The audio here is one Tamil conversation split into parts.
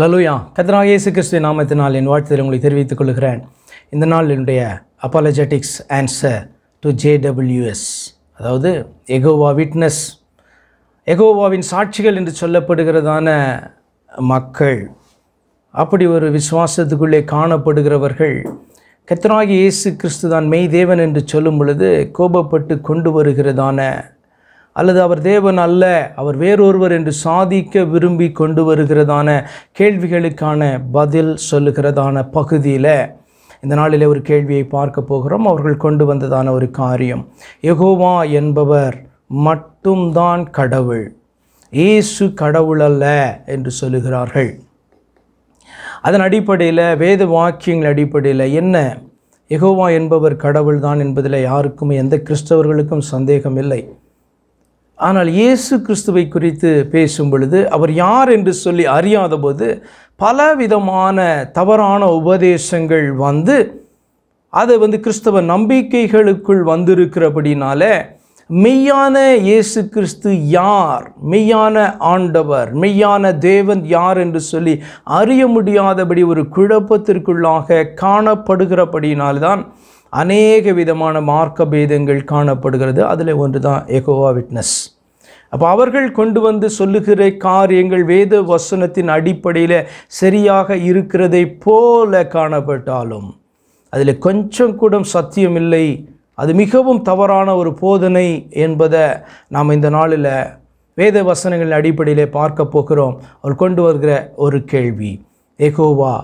ஹலலூயா கத்தனாக இயேசு கிறிஸ்துவின் நாமத்தினால் என் வாழ்த்துதல் உங்களை தெரிவித்துக் கொள்கிறேன் இந்த நாள் என்னுடைய அப்பாலஜெட்டிக்ஸ் ஆன்சர் டு ஜேடபிள்யூஎஸ் அதாவது எகோவா விட்னஸ் எகோவாவின் சாட்சிகள் என்று சொல்லப்படுகிறதான மக்கள் அப்படி ஒரு விசுவாசத்துக்குள்ளே காணப்படுகிறவர்கள் கத்தனாகி இயேசு கிறிஸ்து தான் மெய் தேவன் என்று சொல்லும் பொழுது கோபப்பட்டு கொண்டு வருகிறதான அல்லது அவர் தேவன் அல்ல அவர் வேறொருவர் என்று சாதிக்க விரும்பி கொண்டு வருகிறதான கேள்விகளுக்கான பதில் சொல்லுகிறதான பகுதியில் இந்த நாளில் ஒரு கேள்வியை பார்க்க போகிறோம் அவர்கள் கொண்டு வந்ததான ஒரு காரியம் எகோவா என்பவர் மட்டும்தான் கடவுள் இயேசு கடவுள் அல்ல என்று சொல்லுகிறார்கள் அதன் அடிப்படையில் வேத வாக்கியங்கள் அடிப்படையில் என்ன எகோவா என்பவர் கடவுள்தான் என்பதில் யாருக்கும் எந்த கிறிஸ்தவர்களுக்கும் சந்தேகம் இல்லை ஆனால் இயேசு கிறிஸ்துவை குறித்து பேசும் பொழுது அவர் யார் என்று சொல்லி அறியாத போது பல விதமான தவறான உபதேசங்கள் வந்து அதை வந்து கிறிஸ்தவ நம்பிக்கைகளுக்குள் வந்திருக்கிறபடினால மெய்யான இயேசு கிறிஸ்து யார் மெய்யான ஆண்டவர் மெய்யான தேவன் யார் என்று சொல்லி அறிய முடியாதபடி ஒரு குழப்பத்திற்குள்ளாக காணப்படுகிறபடினால்தான் அநேக விதமான மார்க்க பேதங்கள் காணப்படுகிறது அதில் ஒன்று தான் எகோவா விட்னஸ் அப்போ அவர்கள் கொண்டு வந்து சொல்லுகிற காரியங்கள் வேத வசனத்தின் அடிப்படையில் சரியாக இருக்கிறதை போல காணப்பட்டாலும் அதில் கொஞ்சம் கூட சத்தியம் இல்லை அது மிகவும் தவறான ஒரு போதனை என்பதை நாம் இந்த நாளில் வேத வசனங்களின் அடிப்படையில் பார்க்க போகிறோம் அவர் கொண்டு வருகிற ஒரு கேள்வி எகோவா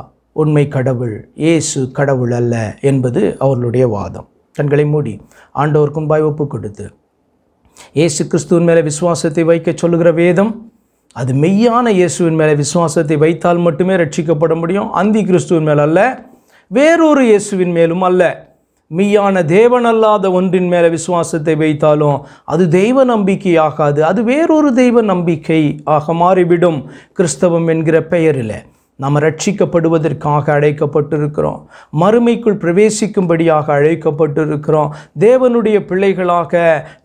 உண்மை கடவுள் இயேசு கடவுள் அல்ல என்பது அவர்களுடைய வாதம் கண்களை மூடி ஆண்டவர் பாய் ஒப்பு கொடுத்து இயேசு கிறிஸ்துவின் மேலே விசுவாசத்தை வைக்க சொல்லுகிற வேதம் அது மெய்யான இயேசுவின் மேலே விசுவாசத்தை வைத்தால் மட்டுமே ரட்சிக்கப்பட முடியும் அந்தி கிறிஸ்துவின் மேல் அல்ல வேறொரு இயேசுவின் மேலும் அல்ல மெய்யான தேவன் அல்லாத ஒன்றின் மேலே விசுவாசத்தை வைத்தாலும் அது தெய்வ நம்பிக்கை ஆகாது அது வேறொரு தெய்வ நம்பிக்கை ஆக மாறிவிடும் கிறிஸ்தவம் என்கிற பெயரில் நாம் ரட்சிக்கப்படுவதற்காக அழைக்கப்பட்டிருக்கிறோம் மறுமைக்குள் பிரவேசிக்கும்படியாக அழைக்கப்பட்டிருக்கிறோம் தேவனுடைய பிள்ளைகளாக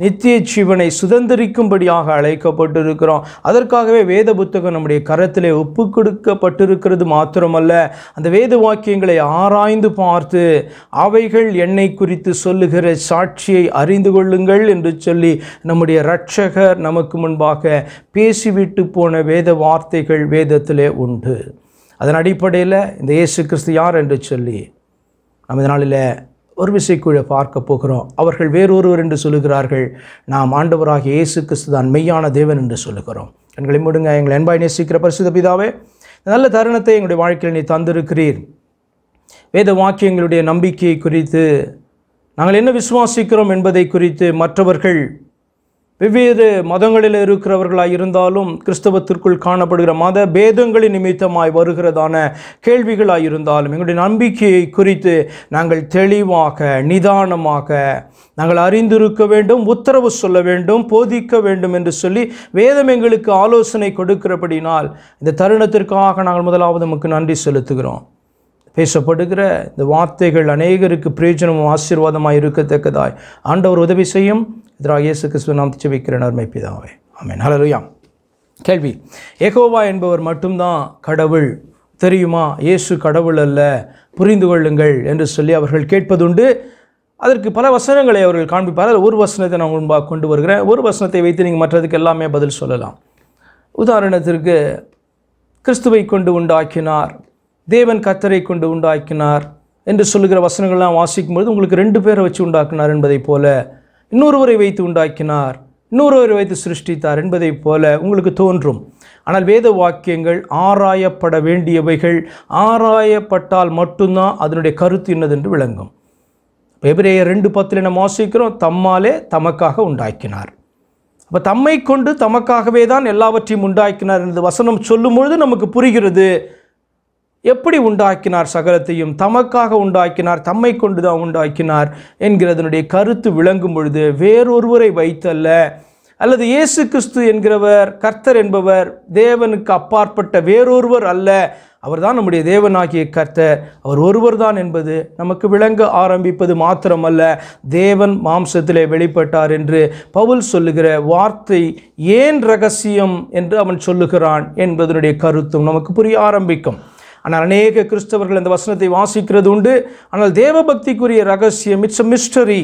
நித்திய ஜீவனை சுதந்திரிக்கும்படியாக அழைக்கப்பட்டிருக்கிறோம் அதற்காகவே வேத புத்தகம் நம்முடைய கரத்திலே ஒப்பு கொடுக்கப்பட்டிருக்கிறது மாத்திரமல்ல அந்த வேத வாக்கியங்களை ஆராய்ந்து பார்த்து அவைகள் என்னை குறித்து சொல்லுகிற சாட்சியை அறிந்து கொள்ளுங்கள் என்று சொல்லி நம்முடைய ரட்சகர் நமக்கு முன்பாக பேசிவிட்டு போன வேத வார்த்தைகள் வேதத்திலே உண்டு அதன் அடிப்படையில் இந்த இயேசு கிறிஸ்து யார் என்று சொல்லி நம்ம இதனால ஒரு விசைக்குழ பார்க்க போகிறோம் அவர்கள் வேறொருவர் என்று சொல்லுகிறார்கள் நாம் ஆண்டவராக இயேசு கிறிஸ்து தான் மெய்யான தேவன் என்று சொல்லுகிறோம் கண்களை முடுங்க எங்களை அன்பாய் நேசிக்கிற பரிசுத பிதாவே நல்ல தருணத்தை எங்களுடைய வாழ்க்கையில் நீ தந்திருக்கிறீர் வேத வாக்கியங்களுடைய நம்பிக்கையை குறித்து நாங்கள் என்ன விசுவாசிக்கிறோம் என்பதை குறித்து மற்றவர்கள் வெவ்வேறு மதங்களில் இருக்கிறவர்களாக இருந்தாலும் கிறிஸ்தவத்திற்குள் காணப்படுகிற மத பேதங்களின் நிமித்தமாய் வருகிறதான கேள்விகளாக இருந்தாலும் எங்களுடைய நம்பிக்கையை குறித்து நாங்கள் தெளிவாக நிதானமாக நாங்கள் அறிந்திருக்க வேண்டும் உத்தரவு சொல்ல வேண்டும் போதிக்க வேண்டும் என்று சொல்லி வேதம் எங்களுக்கு ஆலோசனை கொடுக்கிறபடினால் இந்த தருணத்திற்காக நாங்கள் முதலாவது நமக்கு நன்றி செலுத்துகிறோம் பேசப்படுகிற இந்த வார்த்தைகள் அநேகருக்கு பிரயோஜனமும் ஆசீர்வாதமாக இருக்கத்தக்கதாய் ஆண்டவர் உதவி செய்யும் இதராக இயேசு கிறிஸ்துவ நாம் திச்சபிக்கிற நர்மைப்பிதாவே ஆமேன் ஹலோயா கேள்வி ஏகோவா என்பவர் மட்டும்தான் கடவுள் தெரியுமா இயேசு கடவுள் அல்ல புரிந்து கொள்ளுங்கள் என்று சொல்லி அவர்கள் கேட்பதுண்டு அதற்கு பல வசனங்களை அவர்கள் காண்பிப்பார்கள் ஒரு வசனத்தை நான் முன்பாக கொண்டு வருகிறேன் ஒரு வசனத்தை வைத்து நீங்கள் மற்றதுக்கு எல்லாமே பதில் சொல்லலாம் உதாரணத்திற்கு கிறிஸ்துவை கொண்டு உண்டாக்கினார் தேவன் கத்தரை கொண்டு உண்டாக்கினார் என்று சொல்லுகிற வசனங்கள்லாம் வாசிக்கும் பொழுது உங்களுக்கு ரெண்டு பேரை வச்சு உண்டாக்கினார் என்பதைப் போல இன்னொருவரை வைத்து உண்டாக்கினார் இன்னொருவரை வைத்து சிருஷ்டித்தார் என்பதைப் போல உங்களுக்கு தோன்றும் ஆனால் வேத வாக்கியங்கள் ஆராயப்பட வேண்டியவைகள் ஆராயப்பட்டால் மட்டும்தான் அதனுடைய கருத்து என்னதென்று விளங்கும் எபிரேயர் ரெண்டு பத்தில் நம்ம வாசிக்கிறோம் தம்மாலே தமக்காக உண்டாக்கினார் அப்போ தம்மை கொண்டு தமக்காகவே தான் எல்லாவற்றையும் உண்டாக்கினார் என்று வசனம் சொல்லும் பொழுது நமக்கு புரிகிறது எப்படி உண்டாக்கினார் சகலத்தையும் தமக்காக உண்டாக்கினார் தம்மை கொண்டுதான் உண்டாக்கினார் என்கிறதனுடைய கருத்து விளங்கும் பொழுது வேறொருவரை வைத்தல்ல அல்லது இயேசு கிறிஸ்து என்கிறவர் கர்த்தர் என்பவர் தேவனுக்கு அப்பாற்பட்ட வேறொருவர் அல்ல அவர்தான் நம்முடைய தேவனாகிய கர்த்தர் அவர் ஒருவர் தான் என்பது நமக்கு விளங்க ஆரம்பிப்பது மாத்திரமல்ல தேவன் மாம்சத்திலே வெளிப்பட்டார் என்று பவுல் சொல்லுகிற வார்த்தை ஏன் ரகசியம் என்று அவன் சொல்லுகிறான் என்பதனுடைய கருத்தும் நமக்கு புரிய ஆரம்பிக்கும் ஆனால் அநேக கிறிஸ்தவர்கள் அந்த வசனத்தை வாசிக்கிறது உண்டு ஆனால் தேவபக்திக்குரிய ரகசியம் இட்ஸ் அ மிஸ்டரி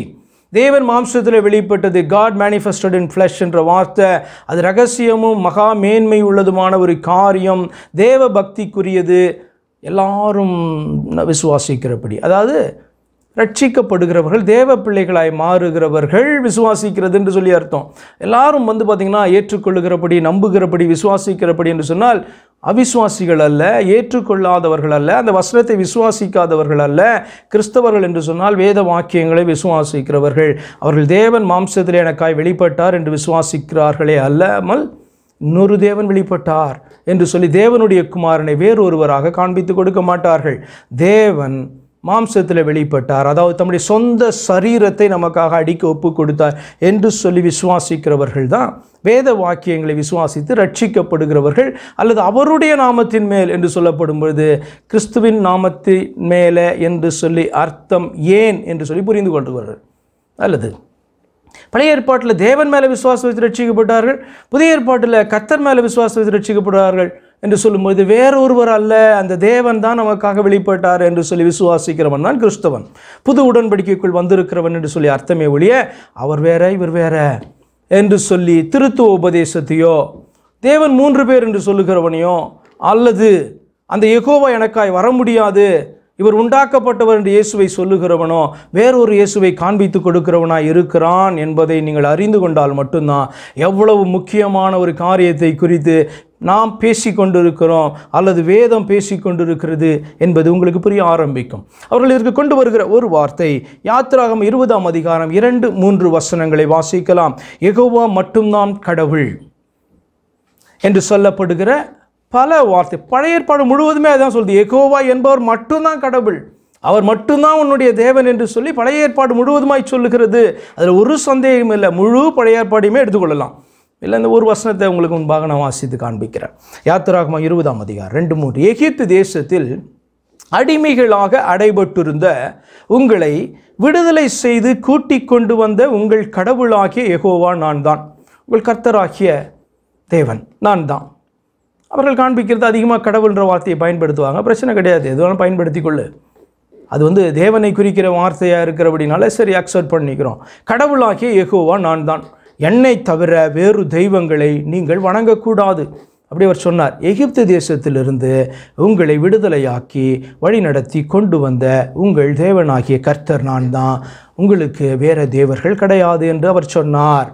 தேவன் மாம்சத்தில் வெளிப்பட்டது காட் மேனிஃபெஸ்டட் இன் ஃப்ளஷ் என்ற வார்த்தை அது ரகசியமும் மகா மேன்மை உள்ளதுமான ஒரு காரியம் தேவ பக்திக்குரியது எல்லாரும் விசுவாசிக்கிறபடி அதாவது ரட்சிக்கப்படுகிறவர்கள் தேவ பிள்ளைகளாய் மாறுகிறவர்கள் விசுவாசிக்கிறது என்று சொல்லி அர்த்தம் எல்லாரும் வந்து பார்த்திங்கன்னா ஏற்றுக்கொள்ளுகிறபடி நம்புகிறபடி விசுவாசிக்கிறபடி என்று சொன்னால் அவிசுவாசிகள் அல்ல ஏற்றுக்கொள்ளாதவர்கள் அல்ல அந்த வசனத்தை விசுவாசிக்காதவர்கள் அல்ல கிறிஸ்தவர்கள் என்று சொன்னால் வேத வாக்கியங்களை விசுவாசிக்கிறவர்கள் அவர்கள் தேவன் மாம்சத்திலே எனக்காய் வெளிப்பட்டார் என்று விசுவாசிக்கிறார்களே அல்லாமல் இன்னொரு தேவன் வெளிப்பட்டார் என்று சொல்லி தேவனுடைய குமாரனை வேறொருவராக காண்பித்து கொடுக்க மாட்டார்கள் தேவன் மாம்சத்தில் வெளிப்பட்டார் அதாவது தம்முடைய சொந்த சரீரத்தை நமக்காக அடிக்க ஒப்பு கொடுத்தார் என்று சொல்லி விசுவாசிக்கிறவர்கள் தான் வேத வாக்கியங்களை விசுவாசித்து ரட்சிக்கப்படுகிறவர்கள் அல்லது அவருடைய நாமத்தின் மேல் என்று சொல்லப்படும் பொழுது கிறிஸ்துவின் நாமத்தின் மேலே என்று சொல்லி அர்த்தம் ஏன் என்று சொல்லி புரிந்து கொள்கிறார்கள் அல்லது பழைய ஏற்பாட்டில் தேவன் மேலே விசுவாசம் வைத்து ரட்சிக்கப்பட்டார்கள் புதிய ஏற்பாட்டில் கத்தர் மேலே விசுவாசம் வைத்து ரட்சிக்கப்படுவார்கள் என்று சொல்லும்போது வேறொருவர் அல்ல அந்த தேவன் தான் நமக்காக வெளிப்பட்டார் என்று சொல்லி விசுவாசிக்கிறவன் தான் கிறிஸ்தவன் புது உடன்படிக்கைக்குள் வந்திருக்கிறவன் என்று சொல்லி அர்த்தமே ஒழிய அவர் வேற இவர் வேற என்று சொல்லி திருத்துவ உபதேசத்தையோ தேவன் மூன்று பேர் என்று சொல்லுகிறவனையோ அல்லது அந்த எகோவா எனக்காய் வர முடியாது இவர் உண்டாக்கப்பட்டவர் என்று இயேசுவை சொல்லுகிறவனோ வேறொரு இயேசுவை காண்பித்து கொடுக்கிறவனா இருக்கிறான் என்பதை நீங்கள் அறிந்து கொண்டால் மட்டும்தான் எவ்வளவு முக்கியமான ஒரு காரியத்தை குறித்து நாம் பேசி கொண்டிருக்கிறோம் அல்லது வேதம் பேசி கொண்டிருக்கிறது என்பது உங்களுக்கு புரிய ஆரம்பிக்கும் அவர்கள் இதற்கு கொண்டு வருகிற ஒரு வார்த்தை யாத்திராகம் இருபதாம் அதிகாரம் இரண்டு மூன்று வசனங்களை வாசிக்கலாம் எகோவா மட்டும்தான் கடவுள் என்று சொல்லப்படுகிற பல வார்த்தை பழைய ஏற்பாடு முழுவதுமே அதான் சொல்லுது எகோவா என்பவர் மட்டும்தான் கடவுள் அவர் மட்டும்தான் உன்னுடைய தேவன் என்று சொல்லி பழைய ஏற்பாடு முழுவதுமாய் சொல்லுகிறது அதில் ஒரு சந்தேகம் இல்லை முழு பழைய ஏற்பாடையுமே எடுத்துக்கொள்ளலாம் இல்லை இந்த ஒரு வசனத்தை உங்களுக்கு முன்பாக நான் வாசித்து காண்பிக்கிறேன் யாத்திராகமா இருபதாம் அதிகாரம் ரெண்டு மூன்று எகிப்து தேசத்தில் அடிமைகளாக அடைபட்டிருந்த உங்களை விடுதலை செய்து கூட்டி கொண்டு வந்த உங்கள் கடவுளாகிய எகோவா நான் தான் உங்கள் கர்த்தராகிய தேவன் நான் தான் அவர்கள் காண்பிக்கிறது அதிகமாக கடவுள்ன்ற வார்த்தையை பயன்படுத்துவாங்க பிரச்சனை கிடையாது எதுவாலும் பயன்படுத்தி கொள்ளு அது வந்து தேவனை குறிக்கிற வார்த்தையாக இருக்கிறபடினால சரி அக்செப்ட் பண்ணிக்கிறோம் கடவுளாகிய எகோவா நான் தான் என்னை தவிர வேறு தெய்வங்களை நீங்கள் வணங்கக்கூடாது அப்படி அவர் சொன்னார் எகிப்து தேசத்திலிருந்து உங்களை விடுதலையாக்கி வழிநடத்தி கொண்டு வந்த உங்கள் தேவனாகிய கர்த்தர் நான் தான் உங்களுக்கு வேறு தேவர்கள் கிடையாது என்று அவர் சொன்னார்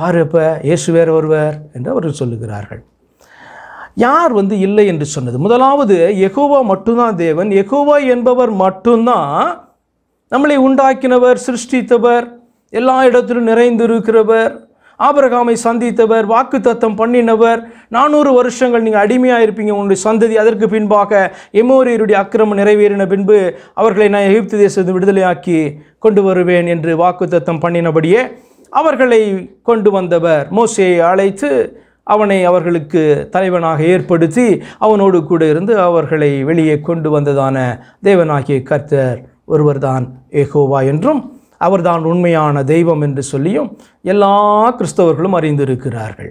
பாரு இப்போ இயேசு வேறு ஒருவர் என்று அவர்கள் சொல்லுகிறார்கள் யார் வந்து இல்லை என்று சொன்னது முதலாவது எகோவா மட்டும்தான் தேவன் எகோவா என்பவர் மட்டும்தான் நம்மளை உண்டாக்கினவர் சிருஷ்டித்தவர் எல்லா இடத்திலும் நிறைந்திருக்கிறவர் ஆபரகாமை சந்தித்தவர் வாக்கு தத்தம் பண்ணினவர் நானூறு வருஷங்கள் நீங்கள் அடிமையாக இருப்பீங்க உங்களுடைய சந்ததி அதற்கு பின்பாக எமோரியருடைய அக்கிரமம் நிறைவேறின பின்பு அவர்களை நான் எகிப்து தேசத்தை விடுதலையாக்கி கொண்டு வருவேன் என்று வாக்கு தத்தம் பண்ணினபடியே அவர்களை கொண்டு வந்தவர் மோசையை அழைத்து அவனை அவர்களுக்கு தலைவனாக ஏற்படுத்தி அவனோடு கூட இருந்து அவர்களை வெளியே கொண்டு வந்ததான தேவனாகிய கர்த்தர் ஒருவர்தான் ஏகோவா என்றும் அவர்தான் உண்மையான தெய்வம் என்று சொல்லியும் எல்லா கிறிஸ்தவர்களும் அறிந்திருக்கிறார்கள்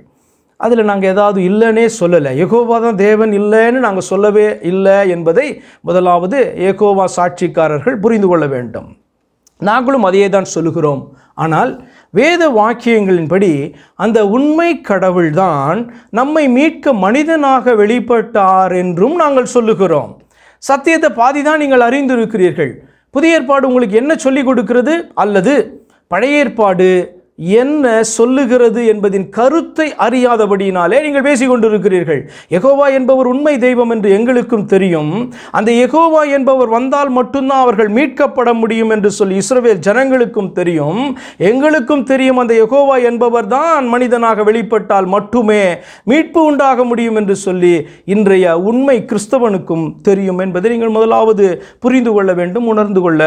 அதில் நாங்கள் ஏதாவது இல்லைன்னே சொல்லலை ஏகோவா தான் தேவன் இல்லைன்னு நாங்கள் சொல்லவே இல்லை என்பதை முதலாவது ஏகோவா சாட்சிக்காரர்கள் புரிந்து கொள்ள வேண்டும் நாங்களும் அதையே தான் சொல்லுகிறோம் ஆனால் வேத வாக்கியங்களின்படி அந்த உண்மை கடவுள்தான் நம்மை மீட்க மனிதனாக வெளிப்பட்டார் என்றும் நாங்கள் சொல்லுகிறோம் சத்தியத்தை பாதி தான் நீங்கள் அறிந்திருக்கிறீர்கள் புதிய ஏற்பாடு உங்களுக்கு என்ன சொல்லிக் கொடுக்கிறது அல்லது பழைய ஏற்பாடு என்ன சொல்லுகிறது என்பதின் கருத்தை அறியாதபடியினாலே நீங்கள் கொண்டிருக்கிறீர்கள் எகோவா என்பவர் உண்மை தெய்வம் என்று எங்களுக்கும் தெரியும் அந்த எகோவா என்பவர் வந்தால் மட்டும்தான் அவர்கள் மீட்கப்பட முடியும் என்று சொல்லி இஸ்ரவேல் ஜனங்களுக்கும் தெரியும் எங்களுக்கும் தெரியும் அந்த எகோவா என்பவர் தான் மனிதனாக வெளிப்பட்டால் மட்டுமே மீட்பு உண்டாக முடியும் என்று சொல்லி இன்றைய உண்மை கிறிஸ்தவனுக்கும் தெரியும் என்பதை நீங்கள் முதலாவது புரிந்து கொள்ள வேண்டும் உணர்ந்து கொள்ள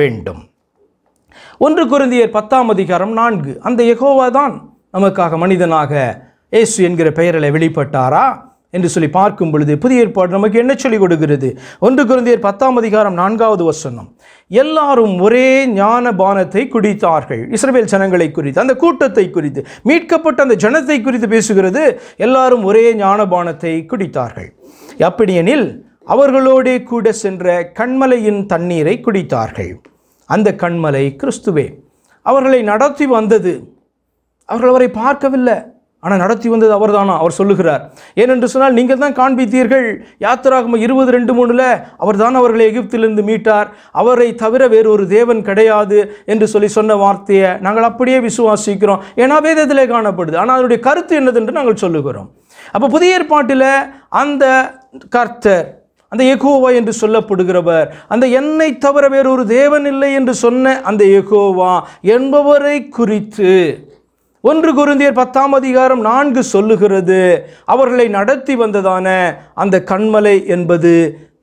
வேண்டும் ஒன்று குருந்தியர் பத்தாம் அதிகாரம் நான்கு அந்த எகோவா தான் நமக்காக மனிதனாக ஏசு என்கிற பெயரில் வெளிப்பட்டாரா என்று சொல்லி பார்க்கும் பொழுது புதிய ஏற்பாடு நமக்கு என்ன சொல்லிக் கொடுக்கிறது ஒன்று குருந்தியர் பத்தாம் அதிகாரம் நான்காவது வசனம் எல்லாரும் ஒரே ஞான பானத்தை குடித்தார்கள் இஸ்ரேல் ஜனங்களை குறித்து அந்த கூட்டத்தை குறித்து மீட்கப்பட்ட அந்த ஜனத்தை குறித்து பேசுகிறது எல்லாரும் ஒரே ஞான பானத்தை குடித்தார்கள் அப்படியெனில் அவர்களோடே கூட சென்ற கண்மலையின் தண்ணீரை குடித்தார்கள் அந்த கண்மலை கிறிஸ்துவே அவர்களை நடத்தி வந்தது அவர்கள் அவரை பார்க்கவில்லை ஆனால் நடத்தி வந்தது அவர் தானா அவர் சொல்லுகிறார் ஏனென்று சொன்னால் நீங்கள் தான் காண்பித்தீர்கள் யாத்திராகம இருபது ரெண்டு மூணில் அவர் தான் அவர்களை எகிப்திலிருந்து மீட்டார் அவரை தவிர வேறு ஒரு தேவன் கிடையாது என்று சொல்லி சொன்ன வார்த்தையை நாங்கள் அப்படியே விசுவாசிக்கிறோம் ஏன்னா வேதத்திலே காணப்படுது ஆனால் அதனுடைய கருத்து என்னது என்று நாங்கள் சொல்லுகிறோம் அப்போ புதிய ஏற்பாட்டில் அந்த கர்த்தர் அந்த ஏகோவா என்று சொல்லப்படுகிறவர் அந்த என்னை தவிர வேறொரு தேவன் இல்லை என்று சொன்ன அந்த ஏகோவா என்பவரை குறித்து ஒன்று குருந்தியர் பத்தாம் அதிகாரம் நான்கு சொல்லுகிறது அவர்களை நடத்தி வந்ததான அந்த கண்மலை என்பது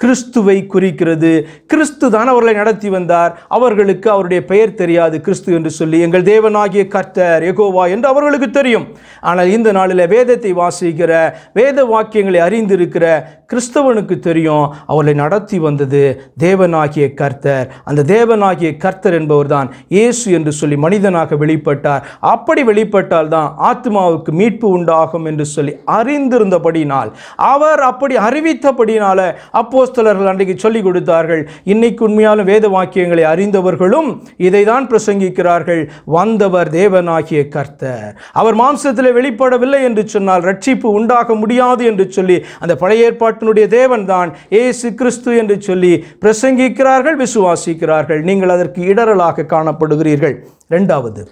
கிறிஸ்துவை குறிக்கிறது கிறிஸ்து தான் அவர்களை நடத்தி வந்தார் அவர்களுக்கு அவருடைய பெயர் தெரியாது கிறிஸ்து என்று சொல்லி எங்கள் தேவனாகிய கர்த்தர் எகோவா என்று அவர்களுக்கு தெரியும் ஆனால் இந்த நாளில் வேதத்தை வாசிக்கிற வேத வாக்கியங்களை அறிந்திருக்கிற கிறிஸ்தவனுக்கு தெரியும் அவர்களை நடத்தி வந்தது தேவனாகிய கர்த்தர் அந்த தேவனாகிய கர்த்தர் என்பவர் தான் இயேசு என்று சொல்லி மனிதனாக வெளிப்பட்டார் அப்படி வெளிப்பட்டால் தான் ஆத்மாவுக்கு மீட்பு உண்டாகும் என்று சொல்லி அறிந்திருந்தபடினால் அவர் அப்படி அறிவித்தபடினால அப்போ அப்போஸ்தலர்கள் அன்றைக்கு சொல்லிக் கொடுத்தார்கள் இன்னைக்கு உண்மையான வேத வாக்கியங்களை அறிந்தவர்களும் இதை தான் பிரசங்கிக்கிறார்கள் வந்தவர் தேவனாகிய கர்த்தர் அவர் மாம்சத்தில் வெளிப்படவில்லை என்று சொன்னால் ரட்சிப்பு உண்டாக முடியாது என்று சொல்லி அந்த பழைய ஏற்பாட்டினுடைய தேவன் தான் ஏசு கிறிஸ்து என்று சொல்லி பிரசங்கிக்கிறார்கள் விசுவாசிக்கிறார்கள் நீங்கள் அதற்கு இடரலாக காணப்படுகிறீர்கள் ரெண்டாவது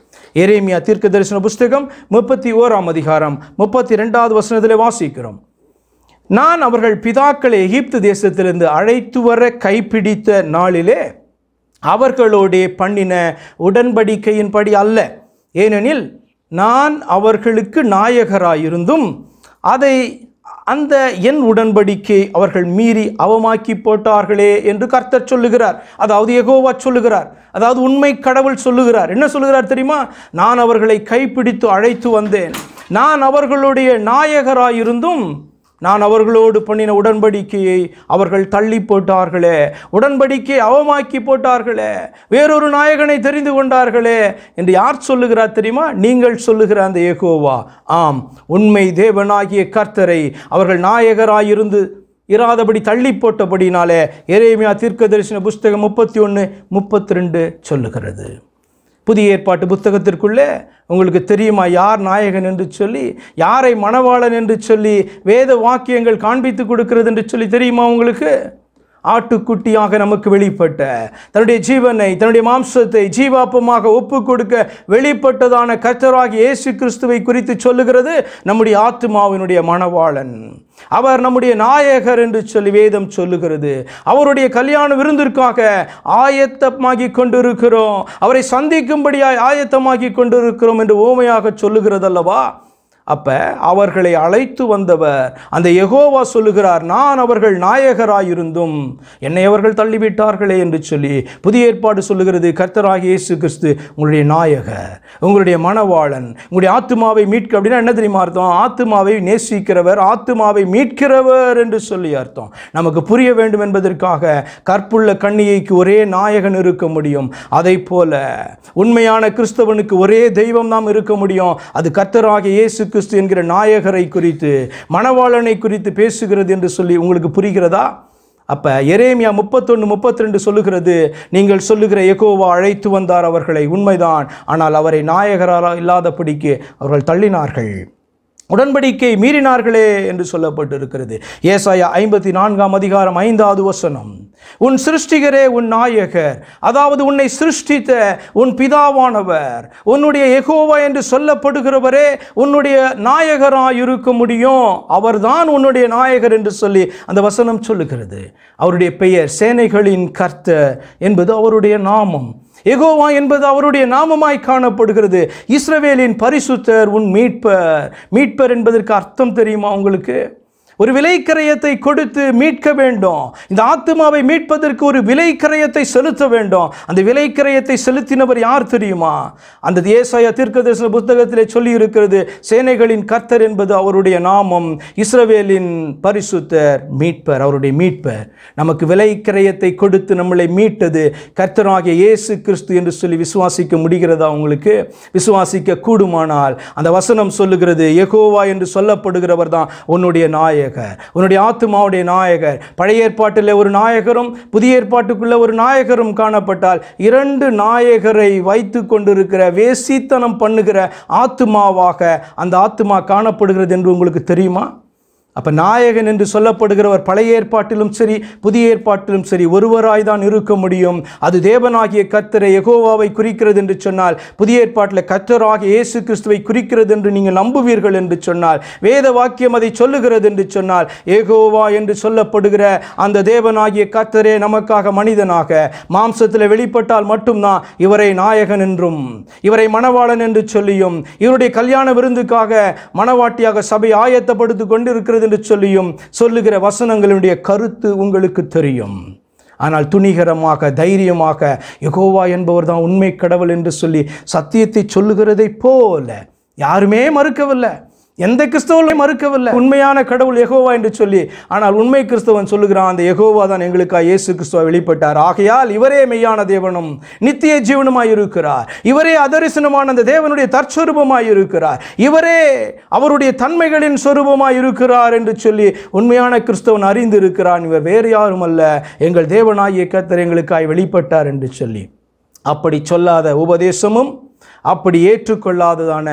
எரேமியா தீர்க்க தரிசன புஸ்தகம் முப்பத்தி ஓராம் அதிகாரம் முப்பத்தி ரெண்டாவது வசனத்தில் வாசிக்கிறோம் நான் அவர்கள் பிதாக்களை எகிப்து தேசத்திலிருந்து அழைத்து வர கைப்பிடித்த நாளிலே அவர்களோடே பண்ணின உடன்படிக்கையின்படி அல்ல ஏனெனில் நான் அவர்களுக்கு நாயகராயிருந்தும் அதை அந்த என் உடன்படிக்கை அவர்கள் மீறி அவமாக்கி போட்டார்களே என்று கர்த்தர் சொல்லுகிறார் அதாவது எகோவா சொல்லுகிறார் அதாவது உண்மை கடவுள் சொல்லுகிறார் என்ன சொல்லுகிறார் தெரியுமா நான் அவர்களை கைப்பிடித்து அழைத்து வந்தேன் நான் அவர்களுடைய நாயகராயிருந்தும் நான் அவர்களோடு பண்ணின உடன்படிக்கையை அவர்கள் தள்ளி போட்டார்களே உடன்படிக்கையை அவமாக்கி போட்டார்களே வேறொரு நாயகனை தெரிந்து கொண்டார்களே என்று யார் சொல்லுகிறார் தெரியுமா நீங்கள் சொல்லுகிற அந்த ஏகோவா ஆம் உண்மை தேவனாகிய கர்த்தரை அவர்கள் நாயகராயிருந்து இராதபடி தள்ளி போட்டபடினாலே இறைமையா தீர்க்க தரிசன புஸ்தகம் முப்பத்தி ஒன்று முப்பத்தி ரெண்டு சொல்லுகிறது புதிய ஏற்பாட்டு புத்தகத்திற்குள்ளே உங்களுக்கு தெரியுமா யார் நாயகன் என்று சொல்லி யாரை மணவாளன் என்று சொல்லி வேத வாக்கியங்கள் காண்பித்து கொடுக்கிறது என்று சொல்லி தெரியுமா உங்களுக்கு ஆட்டுக்குட்டியாக நமக்கு வெளிப்பட்ட தன்னுடைய ஜீவனை தன்னுடைய மாம்சத்தை ஜீவாப்பமாக ஒப்பு கொடுக்க வெளிப்பட்டதான கர்த்தராகி இயேசு கிறிஸ்துவை குறித்து சொல்லுகிறது நம்முடைய ஆத்மாவினுடைய மணவாளன் அவர் நம்முடைய நாயகர் என்று சொல்லி வேதம் சொல்லுகிறது அவருடைய கல்யாண விருந்திற்காக ஆயத்தமாகிக் கொண்டிருக்கிறோம் அவரை சந்திக்கும்படியாய் ஆயத்தமாகி கொண்டிருக்கிறோம் என்று ஓமையாக சொல்லுகிறதல்லவா அப்போ அவர்களை அழைத்து வந்தவர் அந்த எகோவா சொல்லுகிறார் நான் அவர்கள் நாயகராயிருந்தும் என்னை அவர்கள் தள்ளிவிட்டார்களே என்று சொல்லி புதிய ஏற்பாடு சொல்லுகிறது கர்த்தராக இயேசு கிறிஸ்து உங்களுடைய நாயகர் உங்களுடைய மனவாளன் உங்களுடைய ஆத்மாவை மீட்க அப்படின்னா என்ன தெரியுமா அர்த்தம் ஆத்மாவை நேசிக்கிறவர் ஆத்மாவை மீட்கிறவர் என்று சொல்லி அர்த்தம் நமக்கு புரிய வேண்டும் என்பதற்காக கற்புள்ள கண்ணியைக்கு ஒரே நாயகன் இருக்க முடியும் அதை போல உண்மையான கிறிஸ்தவனுக்கு ஒரே தெய்வம் நாம் இருக்க முடியும் அது கர்த்தராக இயேசு கிறிஸ்து என்கிற நாயகரை குறித்து மணவாளனை குறித்து பேசுகிறது என்று சொல்லி உங்களுக்கு புரிகிறதா அப்போ எரேமியா முப்பத்தொன்று முப்பத்தி ரெண்டு சொல்லுகிறது நீங்கள் சொல்லுகிற எகோவா அழைத்து வந்தார் அவர்களை உண்மைதான் ஆனால் அவரை நாயகரால் இல்லாதபடிக்கு அவர்கள் தள்ளினார்கள் உடன்படிக்கை மீறினார்களே என்று சொல்லப்பட்டு இருக்கிறது ஏசாயா ஐம்பத்தி நான்காம் அதிகாரம் ஐந்தாவது வசனம் உன் சிருஷ்டிகரே உன் நாயகர் அதாவது உன்னை சிருஷ்டித்த உன் பிதாவானவர் உன்னுடைய எகோவா என்று சொல்லப்படுகிறவரே உன்னுடைய நாயகராக இருக்க முடியும் அவர்தான் உன்னுடைய நாயகர் என்று சொல்லி அந்த வசனம் சொல்லுகிறது அவருடைய பெயர் சேனைகளின் கர்த்தர் என்பது அவருடைய நாமம் எகோவா என்பது அவருடைய நாமமாய் காணப்படுகிறது இஸ்ரவேலின் பரிசுத்தர் உன் மீட்பர் மீட்பர் என்பதற்கு அர்த்தம் தெரியுமா உங்களுக்கு ஒரு விலைக்கரையத்தை கொடுத்து மீட்க வேண்டும் இந்த ஆத்மாவை மீட்பதற்கு ஒரு விலைக்கரையத்தை செலுத்த வேண்டும் அந்த விலைக்கரையத்தை செலுத்தினவர் யார் தெரியுமா அந்த ஏசாய தீர்க்கதரிசன புத்தகத்திலே சொல்லி இருக்கிறது சேனைகளின் கர்த்தர் என்பது அவருடைய நாமம் இஸ்ரவேலின் பரிசுத்தர் மீட்பர் அவருடைய மீட்பர் நமக்கு விலைக்கரையத்தை கொடுத்து நம்மளை மீட்டது கர்த்தராகிய இயேசு கிறிஸ்து என்று சொல்லி விசுவாசிக்க முடிகிறதா உங்களுக்கு விசுவாசிக்க கூடுமானால் அந்த வசனம் சொல்லுகிறது எகோவா என்று சொல்லப்படுகிறவர் தான் உன்னுடைய நாயர் நாயகர் உன்னுடைய ஆத்துமாவுடைய நாயகர் பழைய ஏற்பாட்டில் ஒரு நாயகரும் புதிய ஏற்பாட்டுக்குள்ள ஒரு நாயகரும் காணப்பட்டால் இரண்டு நாயகரை வைத்து கொண்டிருக்கிற வேசித்தனம் பண்ணுகிற ஆத்துமாவாக அந்த ஆத்துமா காணப்படுகிறது என்று உங்களுக்கு தெரியுமா அப்போ நாயகன் என்று சொல்லப்படுகிறவர் பழைய ஏற்பாட்டிலும் சரி புதிய ஏற்பாட்டிலும் சரி ஒருவராய்தான் இருக்க முடியும் அது தேவனாகிய கத்தரை எகோவாவை குறிக்கிறது என்று சொன்னால் புதிய ஏற்பாட்டில் கத்தராக இயேசு கிறிஸ்துவை குறிக்கிறது என்று நீங்கள் நம்புவீர்கள் என்று சொன்னால் வேத வாக்கியம் அதை சொல்லுகிறது என்று சொன்னால் ஏகோவா என்று சொல்லப்படுகிற அந்த தேவனாகிய கத்தரே நமக்காக மனிதனாக மாம்சத்தில் வெளிப்பட்டால் மட்டும்தான் இவரை நாயகன் என்றும் இவரை மணவாளன் என்று சொல்லியும் இவருடைய கல்யாண விருந்துக்காக மணவாட்டியாக சபை ஆயத்தப்படுத்தி கொண்டிருக்கிறது என்று சொல்லியும் சொல்லுகிற வசனங்களுடைய கருத்து உங்களுக்கு தெரியும் ஆனால் துணிகரமாக தைரியமாக யகோவா என்பவர் தான் உண்மை கடவுள் என்று சொல்லி சத்தியத்தை சொல்லுகிறதை போல யாருமே மறுக்கவில்லை எந்த கிறிஸ்தவர்களையும் மறுக்கவில்லை உண்மையான கடவுள் எகோவா என்று சொல்லி ஆனால் உண்மை கிறிஸ்தவன் சொல்லுகிறான் அந்த எகோவா தான் எங்களுக்காக இயேசு கிறிஸ்துவா வெளிப்பட்டார் ஆகையால் இவரே மெய்யான தேவனும் நித்திய ஜீவனமாக இருக்கிறார் இவரே அதரிசனமான அந்த தேவனுடைய தற்சொரூபமாய் இருக்கிறார் இவரே அவருடைய தன்மைகளின் சொரூபமாய் இருக்கிறார் என்று சொல்லி உண்மையான கிறிஸ்தவன் அறிந்து இருக்கிறான் இவர் வேறு யாரும் அல்ல எங்கள் தேவனாகிய கத்தர் எங்களுக்காய் வெளிப்பட்டார் என்று சொல்லி அப்படி சொல்லாத உபதேசமும் அப்படி ஏற்றுக்கொள்ளாததான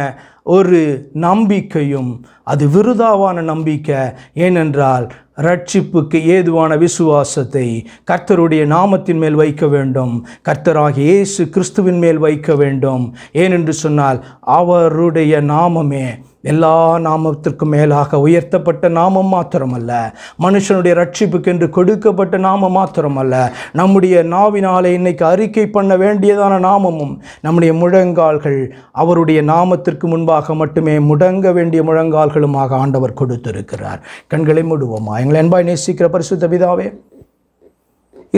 ஒரு நம்பிக்கையும் அது விருதாவான நம்பிக்கை ஏனென்றால் ரட்சிப்புக்கு ஏதுவான விசுவாசத்தை கர்த்தருடைய நாமத்தின் மேல் வைக்க வேண்டும் கர்த்தராக இயேசு கிறிஸ்துவின் மேல் வைக்க வேண்டும் ஏனென்று சொன்னால் அவருடைய நாமமே எல்லா நாமத்திற்கும் மேலாக உயர்த்தப்பட்ட நாமம் மாத்திரமல்ல மனுஷனுடைய ரட்சிப்புக்கென்று கொடுக்கப்பட்ட நாமம் மாத்திரமல்ல நம்முடைய நாவினாலே இன்னைக்கு அறிக்கை பண்ண வேண்டியதான நாமமும் நம்முடைய முழங்கால்கள் அவருடைய நாமத்திற்கு முன்பாக மட்டுமே முடங்க வேண்டிய முழங்கால்களுமாக ஆண்டவர் கொடுத்திருக்கிறார் கண்களை முடுவோமா எங்களை அன்பாய் நேசிக்கிற பரிசுத்த பிதாவே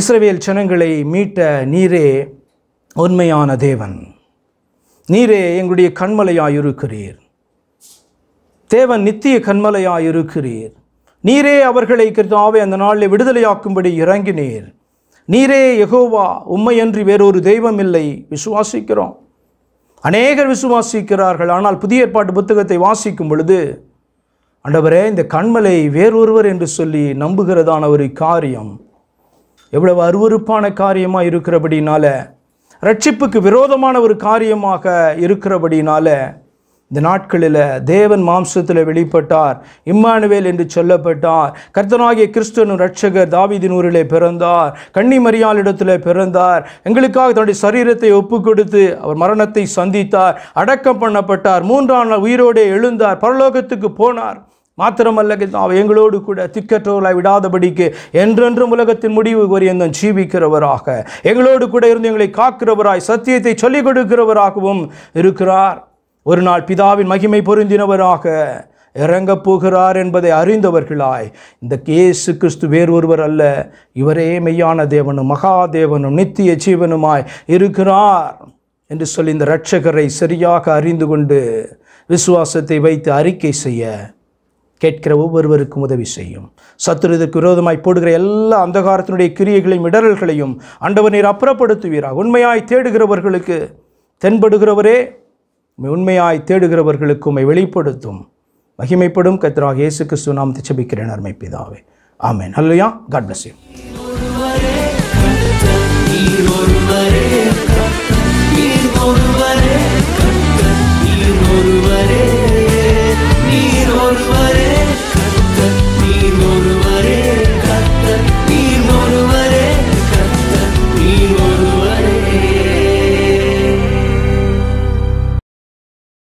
இஸ்ரேவேல் ஜனங்களை மீட்ட நீரே உண்மையான தேவன் நீரே எங்களுடைய கண்மலையாயிருக்கிறீர் தேவன் நித்திய கண்மலையாக இருக்கிறீர் நீரே அவர்களை கிருத்தாவே அந்த நாளில் விடுதலையாக்கும்படி இறங்கினீர் நீரே எகோவா உண்மையன்றி வேறொரு தெய்வம் இல்லை விசுவாசிக்கிறோம் அநேகர் விசுவாசிக்கிறார்கள் ஆனால் புதிய ஏற்பாட்டு புத்தகத்தை வாசிக்கும் பொழுது அண்டவரே இந்த கண்மலை வேறொருவர் என்று சொல்லி நம்புகிறதான ஒரு காரியம் எவ்வளவு அருவறுப்பான காரியமாக இருக்கிறபடினால ரட்சிப்புக்கு விரோதமான ஒரு காரியமாக இருக்கிறபடினால இந்த நாட்களில் தேவன் மாம்சத்தில் வெளிப்பட்டார் இம்மானுவேல் என்று சொல்லப்பட்டார் கர்த்தனாகிய கிறிஸ்துவனும் ரட்சகர் தாவிதினூரிலே பிறந்தார் கன்னிமரியால் இடத்துல பிறந்தார் எங்களுக்காக தன்னுடைய சரீரத்தை ஒப்பு கொடுத்து அவர் மரணத்தை சந்தித்தார் அடக்கம் பண்ணப்பட்டார் மூன்றாம் நாள் உயிரோடே எழுந்தார் பரலோகத்துக்கு போனார் மாத்திரமல்ல அவர் எங்களோடு கூட திக்கற்றவர்களாக விடாதபடிக்கு என்றென்றும் உலகத்தின் முடிவு வரியந்தம் ஜீவிக்கிறவராக எங்களோடு கூட இருந்து எங்களை காக்கிறவராய் சத்தியத்தை சொல்லிக் கொடுக்கிறவராகவும் இருக்கிறார் ஒரு நாள் பிதாவின் மகிமை பொருந்தினவராக இறங்கப் போகிறார் என்பதை அறிந்தவர்களாய் இந்த கேசு கிறிஸ்து வேறு ஒருவர் அல்ல இவரே மெய்யான தேவனும் மகாதேவனும் நித்திய ஜீவனுமாய் இருக்கிறார் என்று சொல்லி இந்த இரட்சகரை சரியாக அறிந்து கொண்டு விசுவாசத்தை வைத்து அறிக்கை செய்ய கேட்கிற ஒவ்வொருவருக்கும் உதவி செய்யும் சத்துருதற்கு விரோதமாய் போடுகிற எல்லா அந்தகாரத்தினுடைய கிரியைகளையும் இடரல்களையும் அண்டவர் நீர் அப்புறப்படுத்துவீராக உண்மையாய் தேடுகிறவர்களுக்கு தென்படுகிறவரே உண்மையாய் தேடுகிறவர்களுக்கு உண்மை வெளிப்படுத்தும் மகிமைப்படும் கத்திராக இயேசு கிறிஸ்து நாம் திச்சபிக்கிறேன் அருமை பிதாவே ஆமேன் ஹல்லுயா காட் பிளஸ் யூ ஒருவரே நீர் ஒருவரே